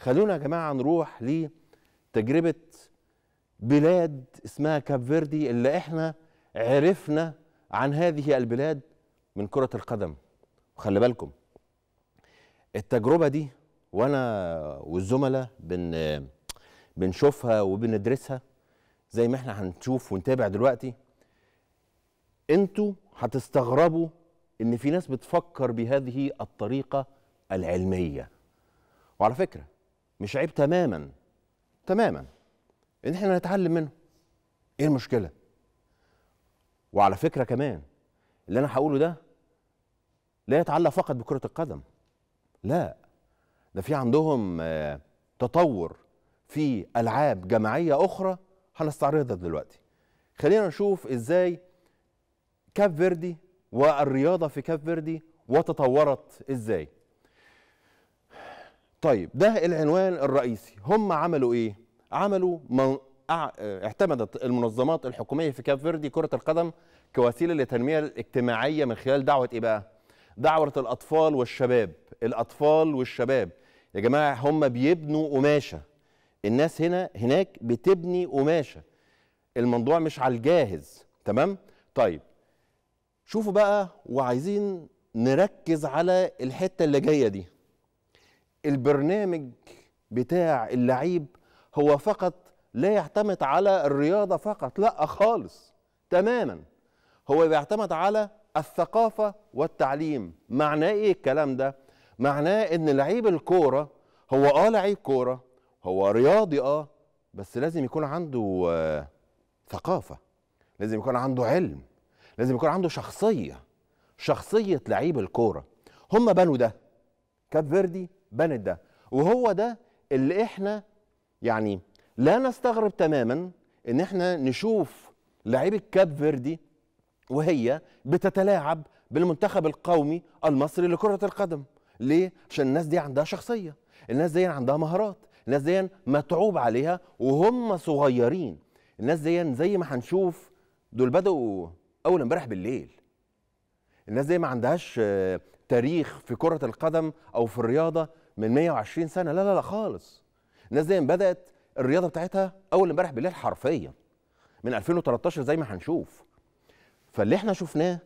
خلونا يا جماعه نروح لتجربه بلاد اسمها كاب فيردي اللي احنا عرفنا عن هذه البلاد من كره القدم وخلي بالكم التجربه دي وانا والزملاء بن بنشوفها وبندرسها زي ما احنا هنشوف ونتابع دلوقتي انتوا هتستغربوا ان في ناس بتفكر بهذه الطريقه العلميه وعلى فكره مش عيب تماما تماما ان احنا نتعلم منه ايه المشكله وعلى فكره كمان اللي انا هقوله ده لا يتعلق فقط بكره القدم لا ده في عندهم آه، تطور في العاب جماعيه اخرى هنستعرضها دلوقتي خلينا نشوف ازاي كاب فيردي والرياضه في كاب فيردي وتطورت ازاي طيب ده العنوان الرئيسي هم عملوا ايه عملوا من... اعتمدت المنظمات الحكوميه في كاب فيردي كره القدم كوسيله للتنميه الاجتماعيه من خلال دعوه ايه بقى دعوه الاطفال والشباب الاطفال والشباب يا جماعه هم بيبنوا قماشه الناس هنا هناك بتبني قماشه الموضوع مش على الجاهز تمام طيب شوفوا بقى وعايزين نركز على الحته اللي جايه دي البرنامج بتاع اللعيب هو فقط لا يعتمد على الرياضه فقط لا خالص تماما هو بيعتمد على الثقافه والتعليم معناه ايه الكلام ده معناه ان لعيب الكوره هو اه لعيب كوره هو رياضي اه بس لازم يكون عنده آه ثقافه لازم يكون عنده علم لازم يكون عنده شخصيه شخصيه لعيب الكوره هم بنوا ده كاب فيردي بنت ده وهو ده اللي احنا يعني لا نستغرب تماما ان احنا نشوف لعيبه كاب فيردي وهي بتتلاعب بالمنتخب القومي المصري لكرة القدم ليه؟ عشان الناس دي عندها شخصية الناس دي عندها مهارات الناس دي متعوب عليها وهم صغيرين الناس دي زي ما هنشوف دول بدأوا أول امبارح بالليل الناس دي ما عندهاش تاريخ في كرة القدم أو في الرياضة من 120 سنه لا لا لا خالص الناس دي بدات الرياضه بتاعتها اول امبارح بالليل حرفيا من 2013 زي ما هنشوف فاللي احنا شفناه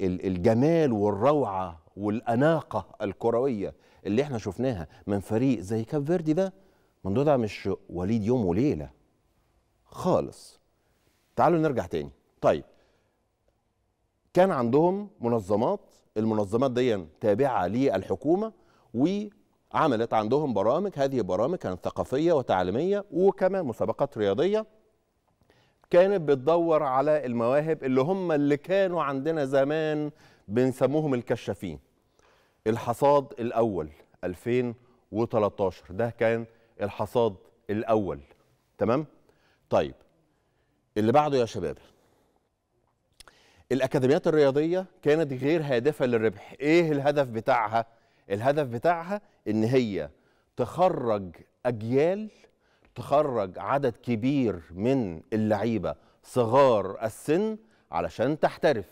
الجمال والروعه والاناقه الكرويه اللي احنا شفناها من فريق زي كاب فيردي ده الموضوع ده مش وليد يوم وليله خالص تعالوا نرجع تاني طيب كان عندهم منظمات المنظمات دي تابعه للحكومه وعملت عندهم برامج هذه البرامج كانت ثقافيه وتعليميه وكمان مسابقات رياضيه كانت بتدور على المواهب اللي هم اللي كانوا عندنا زمان بنسموهم الكشافين الحصاد الاول 2013 ده كان الحصاد الاول تمام طيب اللي بعده يا شباب الاكاديميات الرياضيه كانت غير هادفه للربح ايه الهدف بتاعها الهدف بتاعها ان هي تخرج اجيال تخرج عدد كبير من اللعيبه صغار السن علشان تحترف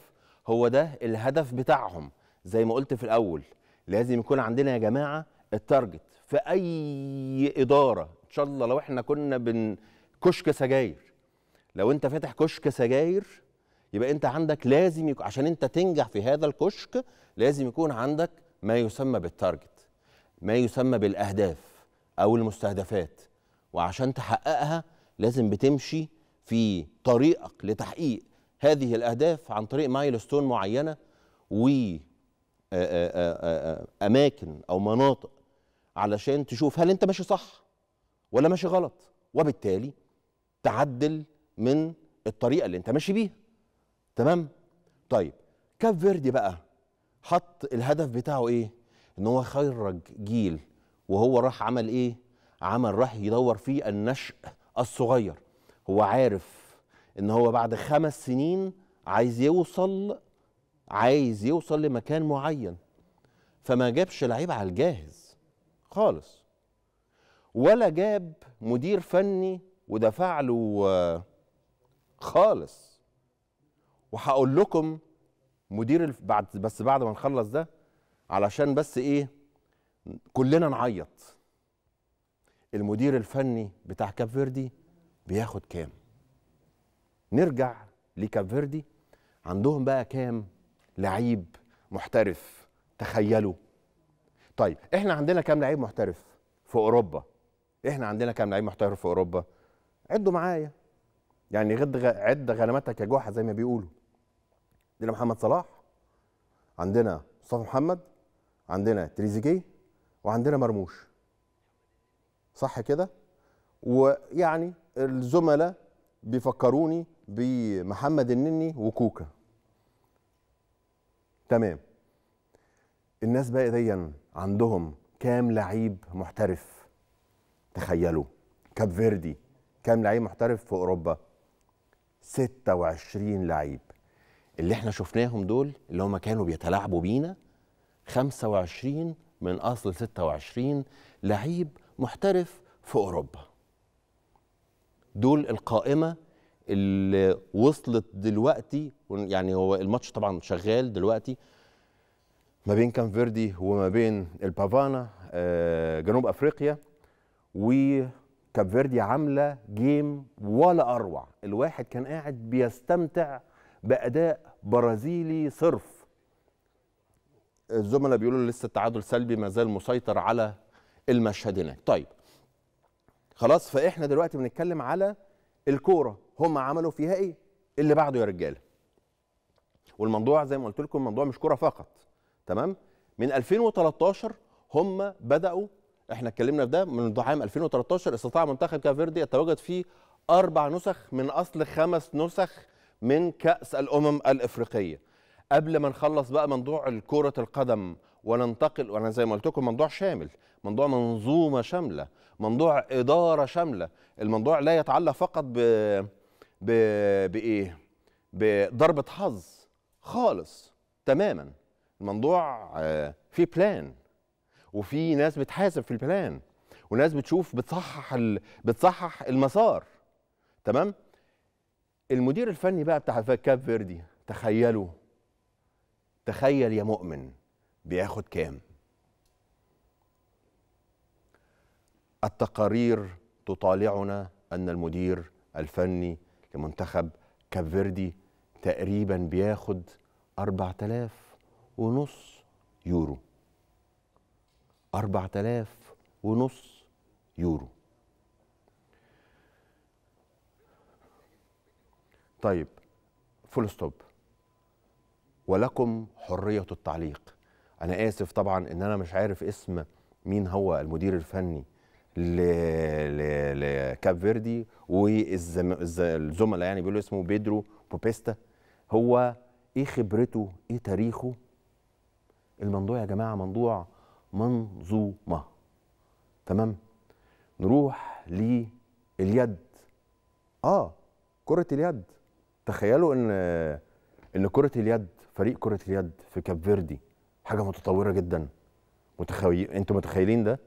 هو ده الهدف بتاعهم زي ما قلت في الاول لازم يكون عندنا يا جماعه التارجت في اي اداره ان شاء الله لو احنا كنا بن كشك سجاير لو انت فاتح كشك سجاير يبقى انت عندك لازم يكون عشان انت تنجح في هذا الكشك لازم يكون عندك ما يسمى بالتارجت ما يسمى بالاهداف او المستهدفات وعشان تحققها لازم بتمشي في طريقك لتحقيق هذه الاهداف عن طريق مايلستون معينه و آه، آه، آه، اماكن او مناطق علشان تشوف هل انت ماشي صح ولا ماشي غلط وبالتالي تعدل من الطريقه اللي انت ماشي بيها تمام طيب كاب فيردي بقى حط الهدف بتاعه ايه ان هو خرج جيل وهو راح عمل ايه عمل راح يدور فيه النشء الصغير هو عارف ان هو بعد خمس سنين عايز يوصل عايز يوصل لمكان معين فما جابش لعيب على الجاهز خالص ولا جاب مدير فني ودفع له آه، خالص وهقول لكم مدير الف... بعد بس بعد ما نخلص ده علشان بس ايه كلنا نعيط المدير الفني بتاع كاب فيردي بياخد كام نرجع لكاب فيردي عندهم بقى كام لعيب محترف تخيلوا طيب احنا عندنا كام لعيب محترف في اوروبا احنا عندنا كام لعيب محترف في اوروبا عدوا معايا يعني غد غ... عد غنمتك يا جوحه زي ما بيقولوا عندنا محمد صلاح عندنا مصطفى محمد عندنا تريزيجيه وعندنا مرموش صح كده ويعني الزملاء بيفكروني بمحمد النني وكوكا تمام الناس بقى ديا عندهم كام لعيب محترف تخيلوا كاب فيردي كام لعيب محترف في اوروبا 26 لعيب اللي احنا شفناهم دول اللي هم كانوا بيتلاعبوا بينا 25 من اصل 26 لعيب محترف في اوروبا دول القائمه اللي وصلت دلوقتي يعني هو الماتش طبعا شغال دلوقتي ما بين كان فيردي وما بين البافانا آه، جنوب افريقيا وكاب فيردي عامله جيم ولا اروع الواحد كان قاعد بيستمتع باداء برازيلي صرف الزملاء بيقولوا لسه التعادل سلبي ما زال مسيطر على المشهد هناك طيب خلاص فاحنا دلوقتي بنتكلم على الكوره هم عملوا فيها ايه اللي بعده يا رجاله والموضوع زي ما قلت لكم الموضوع مش كوره فقط تمام من 2013 هم بداوا احنا اتكلمنا في ده من عام 2013 استطاع منتخب كافيردي التواجد في اربع نسخ من اصل خمس نسخ من كأس الأمم الإفريقية قبل ما نخلص بقى موضوع الكرة القدم وننتقل وانا زي ما قلت لكم موضوع شامل موضوع منظومه شامله موضوع اداره شامله الموضوع لا يتعلق فقط ب ب بايه بضربه حظ خالص تماما الموضوع آه، في بلان وفي ناس بتحاسب في البلان وناس بتشوف بتصحح ال... بتصحح المسار تمام المدير الفني بقى بتاع كاب فيردي تخيلوا تخيل يا مؤمن بياخد كام التقارير تطالعنا ان المدير الفني لمنتخب كاب فيردي تقريبا بياخد 4000 ونص يورو 4000 ونص يورو طيب فول ستوب ولكم حريه التعليق انا اسف طبعا ان انا مش عارف اسم مين هو المدير الفني لكاب فيردي والزملاء يعني بيقولوا اسمه بيدرو بوبيستا هو ايه خبرته ايه تاريخه الموضوع يا جماعه موضوع منظومه تمام نروح لليد اه كره اليد تخيلوا ان ان كره اليد فريق كره اليد في كاب فيردي حاجه متطوره جدا متخيل انتوا متخيلين ده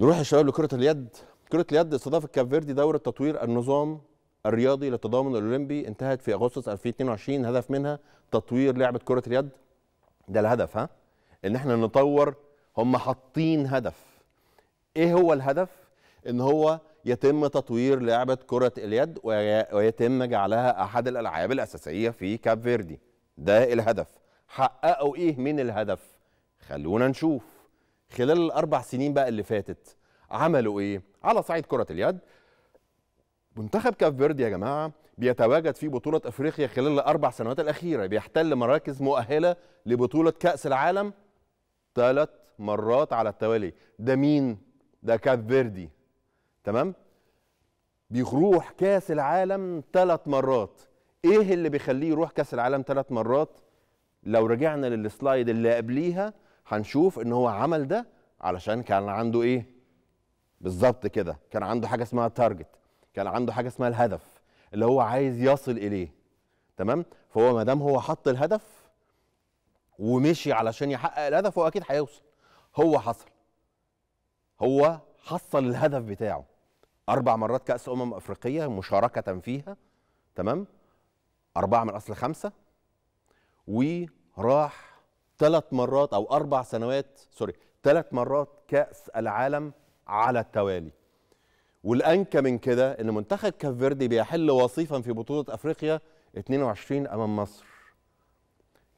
نروح الشباب لكره اليد كره اليد استضافت كاب فيردي دوره تطوير النظام الرياضي للتضامن الاولمبي انتهت في اغسطس 2022 هدف منها تطوير لعبه كره اليد ده الهدف ها ان احنا نطور هم حاطين هدف ايه هو الهدف ان هو يتم تطوير لعبة كرة اليد ويتم جعلها أحد الألعاب الأساسية في كاب فيردي ده الهدف حققوا إيه من الهدف خلونا نشوف خلال الأربع سنين بقى اللي فاتت عملوا إيه على صعيد كرة اليد منتخب كاب فيردي يا جماعة بيتواجد في بطولة أفريقيا خلال الأربع سنوات الأخيرة بيحتل مراكز مؤهلة لبطولة كأس العالم ثلاث مرات على التوالي ده مين؟ ده كاب فيردي تمام بيروح كاس العالم ثلاث مرات ايه اللي بيخليه يروح كاس العالم ثلاث مرات لو رجعنا للسلايد اللي قبليها هنشوف ان هو عمل ده علشان كان عنده ايه بالظبط كده كان عنده حاجه اسمها تارجت كان عنده حاجه اسمها الهدف اللي هو عايز يصل اليه تمام فهو ما دام هو حط الهدف ومشي علشان يحقق الهدف هو اكيد هيوصل هو حصل هو حصل الهدف بتاعه اربع مرات كاس امم افريقيه مشاركه فيها تمام اربعه من اصل خمسه وراح ثلاث مرات او اربع سنوات سوري ثلاث مرات كاس العالم على التوالي والانكى من كده ان منتخب كاب فيردي بيحل وصيفا في بطوله افريقيا 22 امام مصر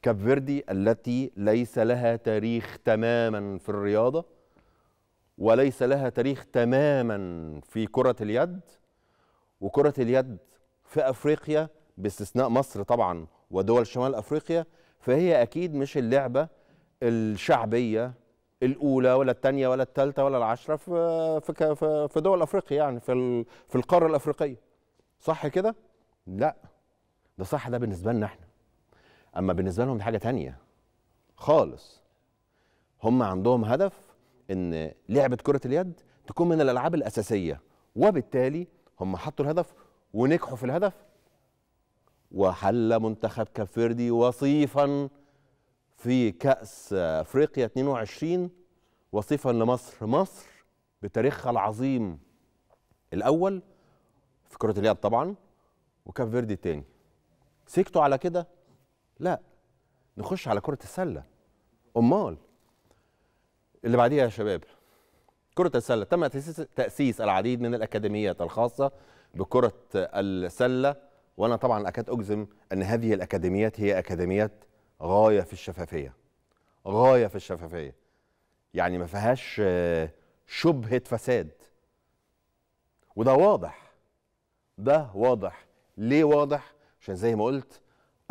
كاب فيردي التي ليس لها تاريخ تماما في الرياضه وليس لها تاريخ تماما في كرة اليد وكرة اليد في أفريقيا باستثناء مصر طبعا ودول شمال أفريقيا فهي أكيد مش اللعبة الشعبية الأولى ولا الثانية ولا الثالثة ولا العشرة في في دول أفريقيا يعني في في القارة الأفريقية صح كده؟ لا ده صح ده بالنسبة لنا احنا أما بالنسبة لهم دي حاجة تانية خالص هم عندهم هدف ان لعبه كره اليد تكون من الالعاب الاساسيه وبالتالي هم حطوا الهدف ونجحوا في الهدف وحل منتخب كفردي وصيفا في كاس افريقيا 22 وصيفا لمصر مصر بتاريخها العظيم الاول في كره اليد طبعا وكاب فيردي الثاني سكتوا على كده لا نخش على كره السله امال اللي بعديها يا شباب كرة السلة تم تأسيس العديد من الأكاديميات الخاصة بكرة السلة وأنا طبعا أكاد أجزم أن هذه الأكاديميات هي أكاديميات غاية في الشفافية غاية في الشفافية يعني ما فيهاش آه، شبهة فساد وده واضح ده واضح ليه واضح؟ عشان زي ما قلت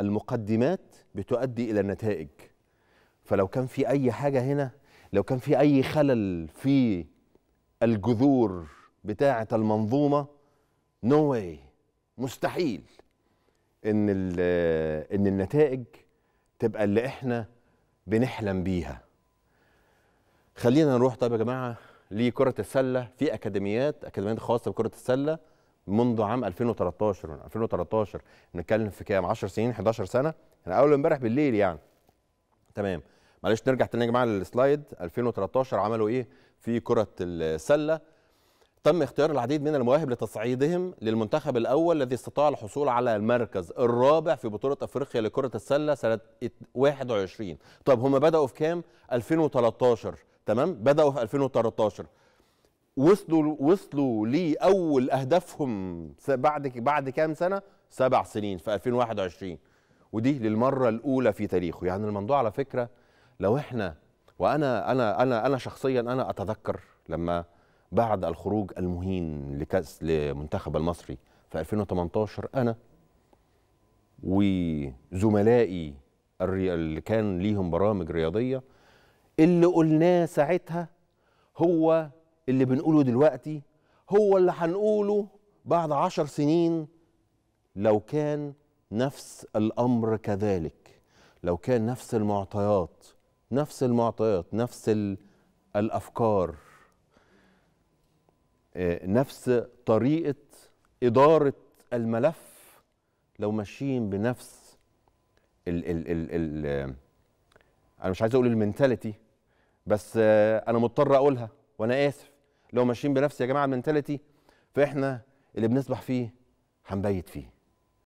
المقدمات بتؤدي إلى النتائج فلو كان في أي حاجة هنا لو كان في اي خلل في الجذور بتاعه المنظومه نو no واي مستحيل ان آه، ان النتائج تبقى اللي احنا بنحلم بيها خلينا نروح طيب يا جماعه لكره السله في اكاديميات اكاديميات خاصه بكره السله منذ عام 2013 2013 نتكلم في كام 10 سنين 11 سنه انا يعني اول امبارح بالليل يعني تمام معلش نرجع تاني يا جماعه للسلايد 2013 عملوا ايه في كره السله تم اختيار العديد من المواهب لتصعيدهم للمنتخب الاول الذي استطاع الحصول على المركز الرابع في بطوله افريقيا لكره السله سنه 21 طب هم بداوا في كام 2013 تمام بداوا في 2013 وصلوا وصلوا لاول اهدافهم بعد بعد كام سنه سبع سنين في 2021 ودي للمره الاولى في تاريخه يعني الموضوع على فكره لو احنا وانا انا انا انا شخصيا انا اتذكر لما بعد الخروج المهين لكاس لمنتخب المصري في 2018 انا وزملائي اللي كان ليهم برامج رياضيه اللي قلناه ساعتها هو اللي بنقوله دلوقتي هو اللي هنقوله بعد عشر سنين لو كان نفس الامر كذلك لو كان نفس المعطيات نفس المعطيات نفس الافكار آه، نفس طريقه اداره الملف لو ماشيين بنفس ال ال ال ال انا مش عايز اقول المنتاليتي بس آه، انا مضطر اقولها وانا اسف لو ماشيين بنفس يا جماعه المنتاليتي فاحنا اللي بنسبح فيه هنبيت فيه